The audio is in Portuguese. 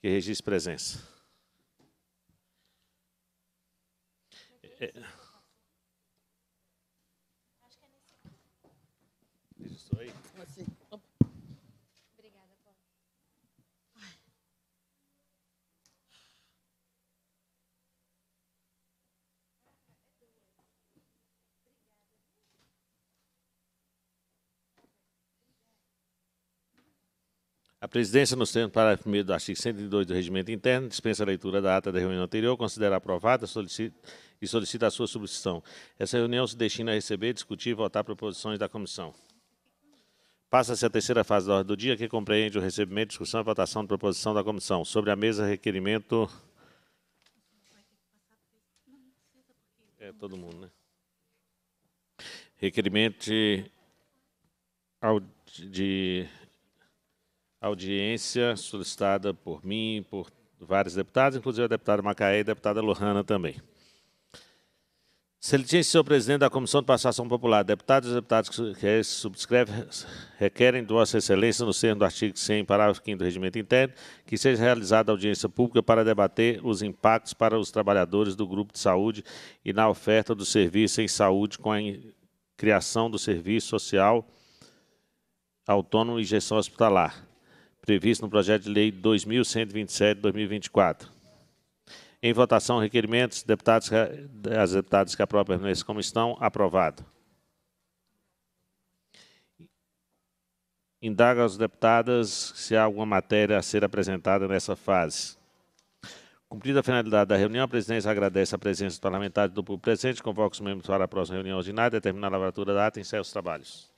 que registre presença. É. é. é Isso aí. Assim. A presidência, nos termos do parágrafo 1 do artigo 102 do Regimento Interno, dispensa a leitura da ata da reunião anterior, considera aprovada solicita, e solicita a sua substituição. Essa reunião se destina a receber, discutir e votar proposições da comissão. Passa-se a terceira fase da ordem do dia, que compreende o recebimento, discussão e votação de proposição da comissão. Sobre a mesa, requerimento... É todo mundo, né? Requerimento de, de audiência solicitada por mim, por vários deputados, inclusive a deputada Macaé e a deputada Lohana também. Excelentíssimo senhor presidente da Comissão de Participação Popular, deputados e deputadas que subscrevem requerem de Vossa Excelência, no termo do artigo 100, parágrafo 5 do Regimento Interno, que seja realizada audiência pública para debater os impactos para os trabalhadores do grupo de saúde e na oferta do serviço em saúde com a criação do serviço social autônomo e gestão hospitalar previsto no projeto de lei 2127-2024. Em votação, requerimentos, deputados, as deputadas que aprovam permaneçam como estão, aprovado. Indaga aos deputadas se há alguma matéria a ser apresentada nessa fase. Cumprida a finalidade da reunião, a presidência agradece a presença dos parlamentares do público presente, convoca os membros para a próxima reunião ordinária, determina a lavratura da ata e encerra os trabalhos.